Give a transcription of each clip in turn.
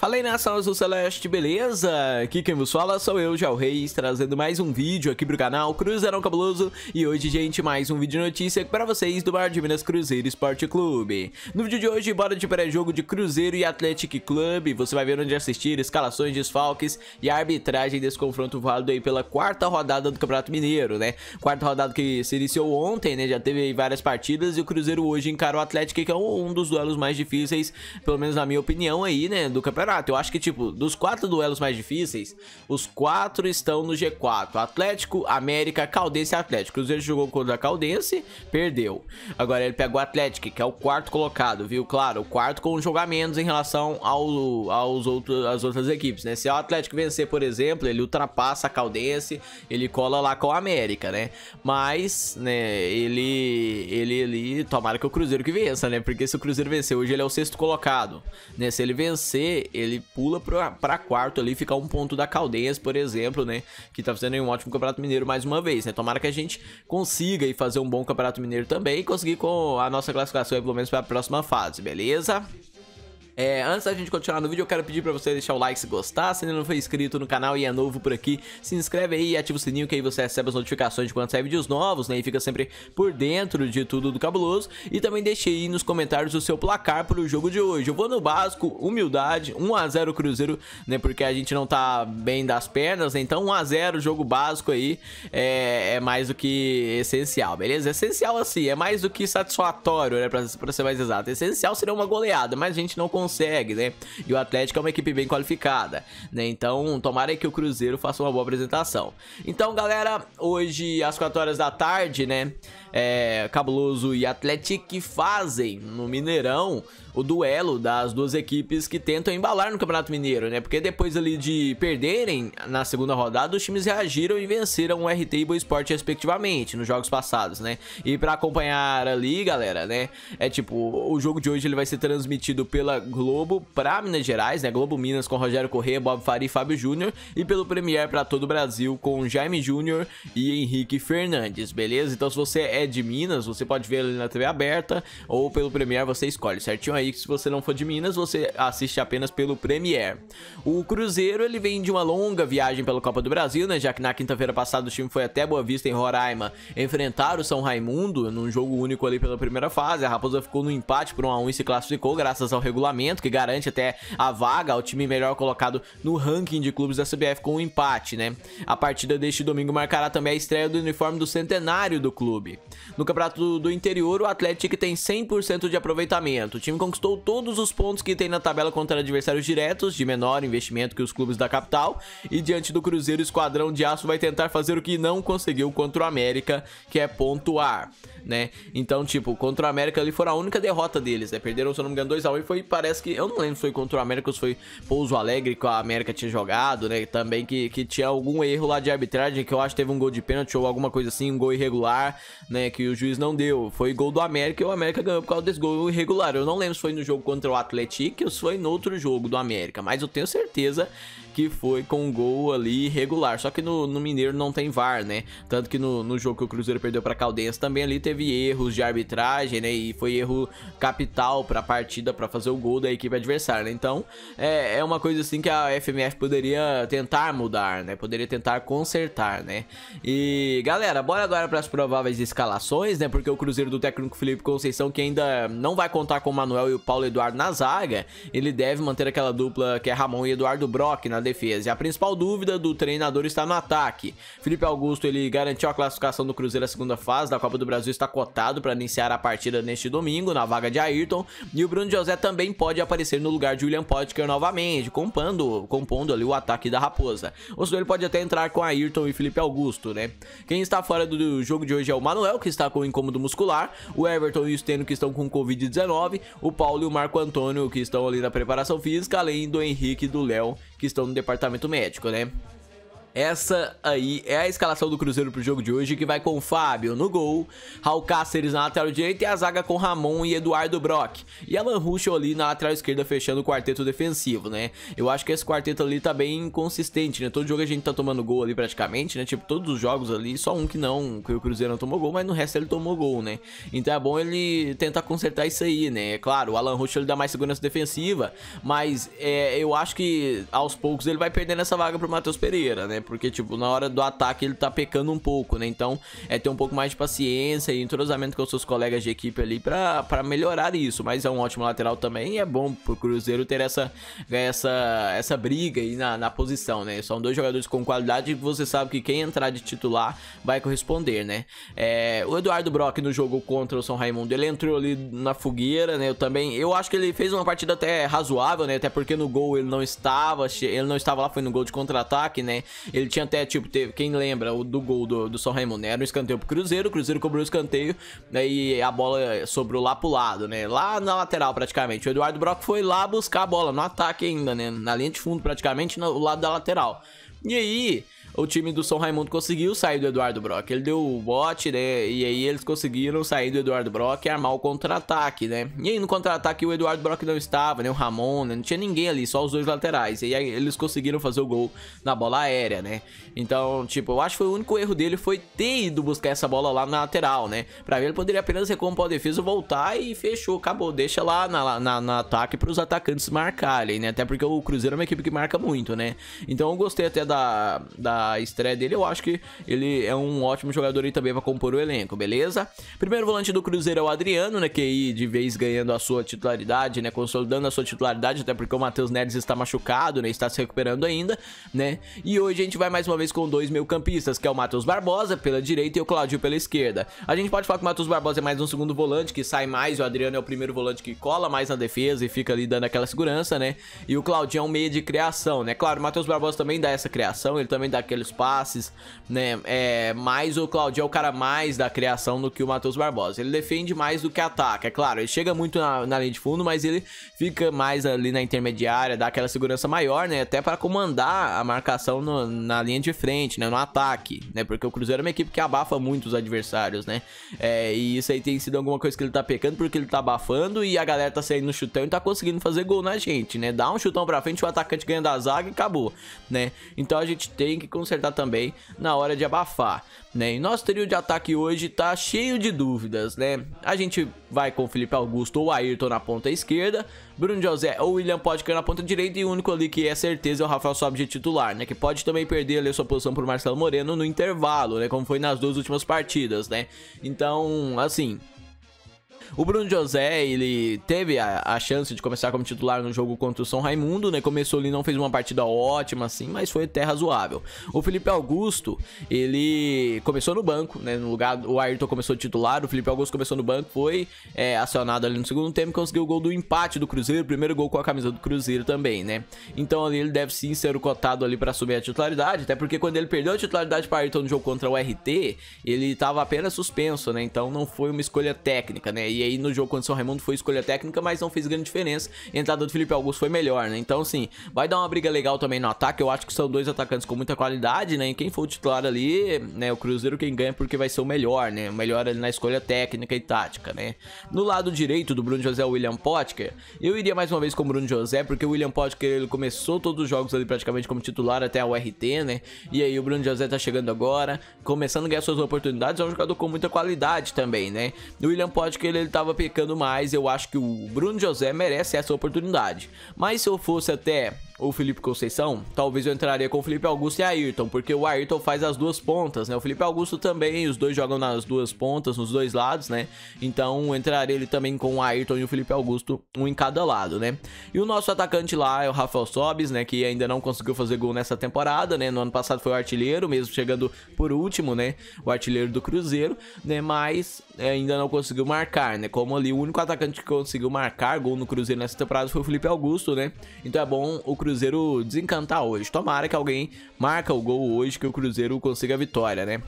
Fala aí nação azul celeste, beleza? Aqui quem vos fala sou eu, Jal Reis, trazendo mais um vídeo aqui pro canal Cruzeirão Cabuloso E hoje, gente, mais um vídeo de notícia pra vocês do Mar de Minas Cruzeiro Esporte Clube No vídeo de hoje, bora de pré-jogo de Cruzeiro e Athletic Club Você vai ver onde assistir, escalações, desfalques e arbitragem desse confronto válido aí pela quarta rodada do Campeonato Mineiro, né? Quarta rodada que se iniciou ontem, né? Já teve várias partidas e o Cruzeiro hoje encara o Atlético, que é um dos duelos mais difíceis, pelo menos na minha opinião aí, né? Do Campeonato campeonato. Eu acho que, tipo, dos quatro duelos mais difíceis, os quatro estão no G4. Atlético, América, Caldense e Atlético. O Cruzeiro jogou contra a Caldense, perdeu. Agora ele pega o Atlético, que é o quarto colocado, viu? Claro, o quarto com um jogo menos em relação ao, aos outros, às outras equipes, né? Se o Atlético vencer, por exemplo, ele ultrapassa a Caldense, ele cola lá com o América, né? Mas, né, ele, ele, ele, tomara que o Cruzeiro que vença, né? Porque se o Cruzeiro vencer hoje, ele é o sexto colocado, né? Se ele vencer, ele pula pra, pra quarto ali, fica um ponto da Caldeias, por exemplo, né? Que tá fazendo um ótimo Campeonato Mineiro mais uma vez, né? Tomara que a gente consiga e fazer um bom Campeonato Mineiro também e conseguir com a nossa classificação, pelo menos, pra próxima fase, beleza? É, antes da gente continuar no vídeo, eu quero pedir pra você deixar o like se gostar, se ainda não foi inscrito no canal e é novo por aqui, se inscreve aí e ativa o sininho que aí você recebe as notificações de quando sai vídeos novos, né, e fica sempre por dentro de tudo do cabuloso, e também deixe aí nos comentários o seu placar pro jogo de hoje. Eu vou no básico, humildade, 1x0 Cruzeiro, né, porque a gente não tá bem das pernas, né, então 1x0 jogo básico aí é, é mais do que essencial, beleza? Essencial assim, é mais do que satisfatório, né, pra, pra ser mais exato. Essencial seria uma goleada, mas a gente não consegue consegue, né? E o Atlético é uma equipe bem qualificada, né? Então, tomara que o Cruzeiro faça uma boa apresentação. Então, galera, hoje às 4 horas da tarde, né? é, Cabuloso e Atlético fazem no Mineirão o duelo das duas equipes que tentam embalar no Campeonato Mineiro, né? Porque depois ali de perderem na segunda rodada, os times reagiram e venceram o RT e o Sport respectivamente nos jogos passados, né? E para acompanhar ali, galera, né? É tipo, o jogo de hoje ele vai ser transmitido pela Globo para Minas Gerais, né? Globo Minas com Rogério Corrêa, Bob Fari e Fábio Júnior e pelo Premier para todo o Brasil com Jaime Júnior e Henrique Fernandes, beleza? Então se você é é de Minas, você pode ver ele na TV aberta ou pelo Premiere você escolhe certinho aí. Se você não for de Minas, você assiste apenas pelo Premiere. O Cruzeiro ele vem de uma longa viagem pela Copa do Brasil, né? Já que na quinta-feira passada o time foi até Boa Vista em Roraima enfrentar o São Raimundo num jogo único ali pela primeira fase. A Raposa ficou no empate por 1 a 1 e se classificou graças ao regulamento que garante até a vaga ao time melhor colocado no ranking de clubes da CBF com um empate, né? A partida deste domingo marcará também a estreia do uniforme do centenário do clube. No Campeonato do Interior, o Atlético tem 100% de aproveitamento. O time conquistou todos os pontos que tem na tabela contra adversários diretos, de menor investimento que os clubes da capital, e diante do Cruzeiro, o Esquadrão de Aço vai tentar fazer o que não conseguiu contra o América, que é pontuar, né? Então, tipo, contra o América ali foi a única derrota deles, né? Perderam, se eu não me engano, 2x1 e foi, parece que, eu não lembro se foi contra o América ou se foi Pouso Alegre que a América tinha jogado, né? Também que, que tinha algum erro lá de arbitragem, que eu acho que teve um gol de pênalti ou alguma coisa assim, um gol irregular, né? né? Que o juiz não deu. Foi gol do América e o América ganhou por causa desse gol irregular. Eu não lembro se foi no jogo contra o Atlético ou se foi no outro jogo do América, mas eu tenho certeza que foi com gol ali regular. Só que no, no Mineiro não tem VAR, né? Tanto que no, no jogo que o Cruzeiro perdeu para Caldense também ali teve erros de arbitragem, né? E foi erro capital para a partida para fazer o gol da equipe adversária. Né? Então é, é uma coisa assim que a FMF poderia tentar mudar, né? Poderia tentar consertar, né? E galera, bora agora para as prováveis escalações, né? Porque o Cruzeiro do técnico Felipe Conceição que ainda não vai contar com o Manuel e o Paulo Eduardo na zaga, ele deve manter aquela dupla que é Ramon e Eduardo Brock na defesa. E a principal dúvida do treinador está no ataque. Felipe Augusto ele garantiu a classificação do Cruzeiro à segunda fase da Copa do Brasil, está cotado para iniciar a partida neste domingo na vaga de Ayrton. E o Bruno José também pode aparecer no lugar de William Potker novamente, compando, compondo ali o ataque da Raposa. Ou seja, ele pode até entrar com Ayrton e Felipe Augusto, né? Quem está fora do jogo de hoje é o Manuel, que está com incômodo muscular, o Everton e o Steno, que estão com Covid-19, o Paulo e o Marco Antônio, que estão ali na preparação física, além do Henrique e do Léo, que estão no departamento médico, né? essa aí é a escalação do Cruzeiro pro jogo de hoje, que vai com Fábio no gol, Raul Cáceres na lateral direita e a zaga com Ramon e Eduardo Brock. E Alan Ruschel ali na lateral esquerda fechando o quarteto defensivo, né? Eu acho que esse quarteto ali tá bem consistente, né? Todo jogo a gente tá tomando gol ali praticamente, né? Tipo, todos os jogos ali, só um que não, que o Cruzeiro não tomou gol, mas no resto ele tomou gol, né? Então é bom ele tentar consertar isso aí, né? É claro, o Alan Ruschel ele dá mais segurança defensiva, mas é, eu acho que aos poucos ele vai perdendo essa vaga pro Matheus Pereira, né? Né? Porque, tipo, na hora do ataque ele tá pecando um pouco, né? Então, é ter um pouco mais de paciência e entrosamento com os seus colegas de equipe ali para melhorar isso. Mas é um ótimo lateral também e é bom pro Cruzeiro ter essa, essa, essa briga aí na, na posição, né? São dois jogadores com qualidade e você sabe que quem entrar de titular vai corresponder, né? É, o Eduardo Brock no jogo contra o São Raimundo, ele entrou ali na fogueira, né? Eu também, eu acho que ele fez uma partida até razoável, né? Até porque no gol ele não estava, ele não estava lá, foi no gol de contra-ataque, né? Ele tinha até, tipo, teve, quem lembra o do gol do, do São Raimundo, né? Era um escanteio pro Cruzeiro, o Cruzeiro cobrou o escanteio, né? E a bola sobrou lá pro lado, né? Lá na lateral, praticamente. O Eduardo Brock foi lá buscar a bola, no ataque ainda, né? Na linha de fundo, praticamente, no lado da lateral. E aí, o time do São Raimundo conseguiu sair do Eduardo Brock. Ele deu o bote, né? E aí eles conseguiram sair do Eduardo Brock e armar o contra-ataque, né? E aí no contra-ataque o Eduardo Brock não estava, né? O Ramon, né? Não tinha ninguém ali, só os dois laterais. E aí eles conseguiram fazer o gol na bola aérea, né? Então, tipo, eu acho que foi o único erro dele foi ter ido buscar essa bola lá na lateral, né? Pra mim ele poderia apenas recompor a defesa, voltar e fechou, acabou. Deixa lá na, na, na ataque pros atacantes marcarem, né? Até porque o Cruzeiro é uma equipe que marca muito, né? Então eu gostei até da, da a estreia dele, eu acho que ele é um ótimo jogador aí também para compor o elenco, beleza? Primeiro volante do Cruzeiro é o Adriano, né, que aí de vez ganhando a sua titularidade, né, consolidando a sua titularidade, até porque o Matheus Neres está machucado, né, está se recuperando ainda, né? E hoje a gente vai mais uma vez com dois meio-campistas, que é o Matheus Barbosa pela direita e o Claudio pela esquerda. A gente pode falar que o Matheus Barbosa é mais um segundo volante que sai mais, o Adriano é o primeiro volante que cola mais na defesa e fica ali dando aquela segurança, né? E o Claudio é um meio de criação, né? Claro, o Matheus Barbosa também dá essa criação, ele também dá aqueles passes, né? É, mais o Claudio é o cara mais da criação do que o Matheus Barbosa. Ele defende mais do que ataca, é claro. Ele chega muito na, na linha de fundo, mas ele fica mais ali na intermediária, dá aquela segurança maior, né? Até para comandar a marcação no, na linha de frente, né? No ataque, né? Porque o Cruzeiro é uma equipe que abafa muito os adversários, né? É, e isso aí tem sido alguma coisa que ele tá pecando, porque ele tá abafando e a galera tá saindo no chutão e tá conseguindo fazer gol na gente, né? Dá um chutão pra frente, o atacante ganha da zaga e acabou, né? Então a gente tem que consertar também na hora de abafar, né? E nosso trio de ataque hoje tá cheio de dúvidas, né? A gente vai com Felipe Augusto ou Ayrton na ponta esquerda, Bruno José ou William pode cair na ponta direita e o único ali que é certeza é o Rafael Sobe de titular, né? Que pode também perder ali a sua posição pro Marcelo Moreno no intervalo, né? Como foi nas duas últimas partidas, né? Então, assim, o Bruno José, ele teve a, a, chance de começar como titular no jogo contra o São Raimundo, né? Começou ali, não fez uma partida ótima, assim, mas foi até razoável. O Felipe Augusto, ele começou no banco, né? No lugar, o Ayrton começou titular, o Felipe Augusto começou no banco, foi é, acionado ali no segundo tempo, conseguiu o gol do empate do Cruzeiro, primeiro gol com a camisa do Cruzeiro também, né? Então ali ele deve sim ser cotado ali para assumir a titularidade, até porque quando ele perdeu a titularidade para Ayrton no jogo contra o RT, ele estava apenas suspenso, né? Então não foi uma escolha técnica, né? E e aí no jogo contra o São Raimundo foi escolha técnica, mas não fez grande diferença. A entrada do Felipe Augusto foi melhor, né? Então, assim, vai dar uma briga legal também no ataque. Eu acho que são dois atacantes com muita qualidade, né? E quem for o titular ali, né? O Cruzeiro quem ganha porque vai ser o melhor, né? O melhor ali na escolha técnica e tática, né? No lado direito do Bruno José, o William Potker, eu iria mais uma vez com o Bruno José, porque o William Potker ele começou todos os jogos ali praticamente como titular até o RT né? E aí o Bruno José tá chegando agora, começando a ganhar suas oportunidades. É um jogador com muita qualidade também, né? O William Potker ele estava pecando mais, eu acho que o Bruno José merece essa oportunidade. Mas se eu fosse até ou Felipe Conceição, talvez eu entraria com o Felipe Augusto e Ayrton, porque o Ayrton faz as duas pontas, né? O Felipe Augusto também, os dois jogam nas duas pontas, nos dois lados, né? Então entraria ele também com o Ayrton e o Felipe Augusto, um em cada lado, né? E o nosso atacante lá é o Rafael Sobis, né? Que ainda não conseguiu fazer gol nessa temporada, né? No ano passado foi o artilheiro, mesmo chegando por último, né? O artilheiro do Cruzeiro, né? Mas é, ainda não conseguiu marcar, né? Como ali o único atacante que conseguiu marcar gol no Cruzeiro nessa temporada foi o Felipe Augusto, né? Então é bom o Cruzeiro Cruzeiro desencantar hoje. Tomara que alguém marca o gol hoje que o Cruzeiro consiga a vitória, né?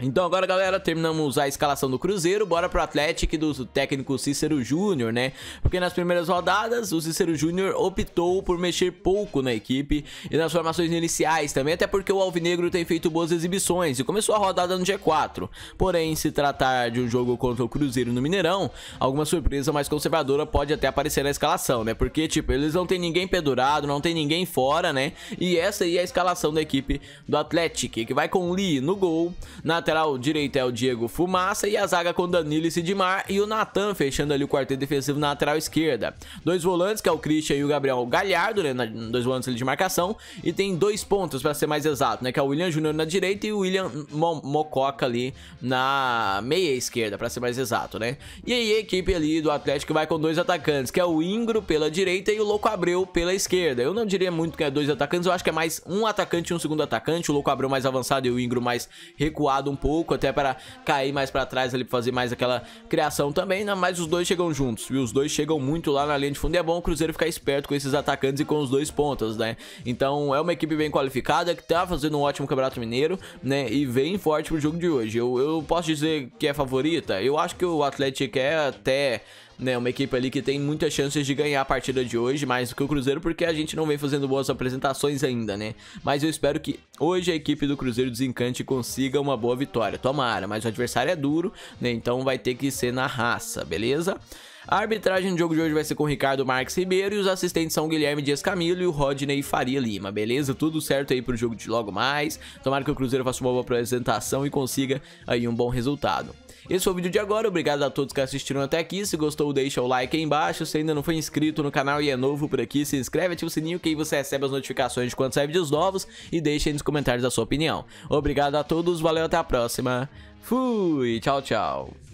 Então agora, galera, terminamos a escalação do Cruzeiro, bora pro Atlético do técnico Cícero Júnior, né? Porque nas primeiras rodadas, o Cícero Júnior optou por mexer pouco na equipe e nas formações iniciais também, até porque o Alvinegro tem feito boas exibições e começou a rodada no G4. Porém, se tratar de um jogo contra o Cruzeiro no Mineirão, alguma surpresa mais conservadora pode até aparecer na escalação, né? Porque, tipo, eles não tem ninguém pendurado, não tem ninguém fora, né? E essa aí é a escalação da equipe do Atlético, que vai com o Lee no gol, na lateral direito é o Diego Fumaça e a zaga com Danilo e Sidmar e o Natan fechando ali o quarteto defensivo na lateral esquerda. Dois volantes, que é o Christian e o Gabriel Galhardo, né, dois volantes ali de marcação, e tem dois pontos para ser mais exato, né, que é o William Júnior na direita e o William Mo Mococa ali na meia esquerda, para ser mais exato, né? E aí a equipe ali do Atlético vai com dois atacantes, que é o Ingro pela direita e o Louco Abreu pela esquerda. Eu não diria muito que é dois atacantes, eu acho que é mais um atacante e um segundo atacante, o Louco Abreu mais avançado e o Ingro mais recuado um pouco, até para cair mais para trás ali, fazer mais aquela criação também, né? mas os dois chegam juntos, e os dois chegam muito lá na linha de fundo, e é bom o Cruzeiro ficar esperto com esses atacantes e com os dois pontas, né? Então é uma equipe bem qualificada, que tá fazendo um ótimo Campeonato Mineiro, né? E vem forte pro jogo de hoje. Eu, eu posso dizer que é favorita? Eu acho que o Atlético é até né? Uma equipe ali que tem muitas chances de ganhar a partida de hoje, mais do que o Cruzeiro, porque a gente não vem fazendo boas apresentações ainda, né? Mas eu espero que hoje a equipe do Cruzeiro desencante consiga uma boa vitória. Tomara, mas o adversário é duro, né? Então vai ter que ser na raça, beleza? A arbitragem do jogo de hoje vai ser com o Ricardo Marques Ribeiro e os assistentes são o Guilherme Dias Camilo e o Rodney Faria Lima, beleza? Tudo certo aí pro jogo de logo mais. Tomara que o Cruzeiro faça uma boa apresentação e consiga aí um bom resultado. Esse foi o vídeo de agora, obrigado a todos que assistiram até aqui. Se gostou, deixa o like aí embaixo. Se ainda não foi inscrito no canal e é novo por aqui, se inscreve, ativa o sininho que aí você recebe as notificações de quando sai vídeos novos e deixa aí nos comentários a sua opinião. Obrigado a todos, valeu, até a próxima. Fui, tchau, tchau.